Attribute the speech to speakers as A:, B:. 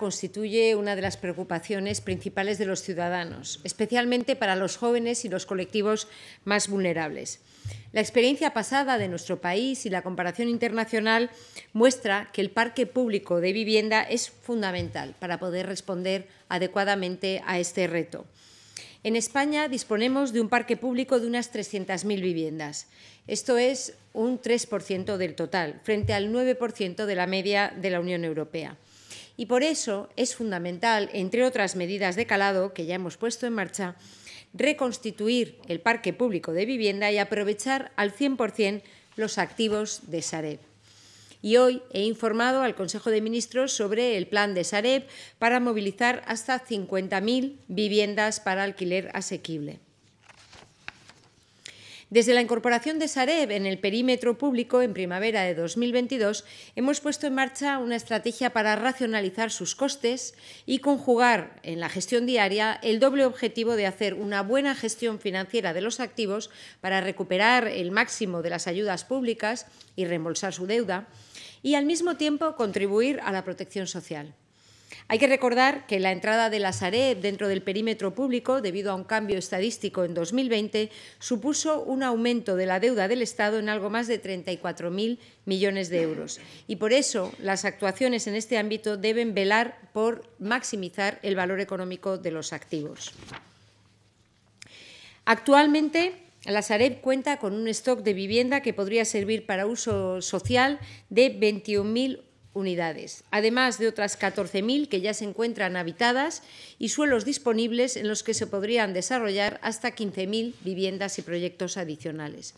A: constituye una de las preocupaciones principales de los ciudadanos, especialmente para los jóvenes y los colectivos más vulnerables. La experiencia pasada de nuestro país y la comparación internacional muestra que el parque público de vivienda es fundamental para poder responder adecuadamente a este reto. En España disponemos de un parque público de unas 300.000 viviendas. Esto es un 3% del total, frente al 9% de la media de la Unión Europea y por eso es fundamental, entre otras medidas de calado que ya hemos puesto en marcha, reconstituir el parque público de vivienda y aprovechar al 100% los activos de Sareb. Y hoy he informado al Consejo de Ministros sobre el plan de Sareb para movilizar hasta 50.000 viviendas para alquiler asequible. Desde la incorporación de Sareb en el perímetro público en primavera de 2022, hemos puesto en marcha una estrategia para racionalizar sus costes y conjugar en la gestión diaria el doble objetivo de hacer una buena gestión financiera de los activos para recuperar el máximo de las ayudas públicas y reembolsar su deuda y al mismo tiempo contribuir a la protección social. Hay que recordar que la entrada de la Sareb dentro del perímetro público, debido a un cambio estadístico en 2020, supuso un aumento de la deuda del Estado en algo más de 34.000 millones de euros. Y por eso las actuaciones en este ámbito deben velar por maximizar el valor económico de los activos. Actualmente, la Sareb cuenta con un stock de vivienda que podría servir para uso social de 21.000 unidades, además de otras 14.000 que ya se encuentran habitadas y suelos disponibles en los que se podrían desarrollar hasta 15.000 viviendas y proyectos adicionales.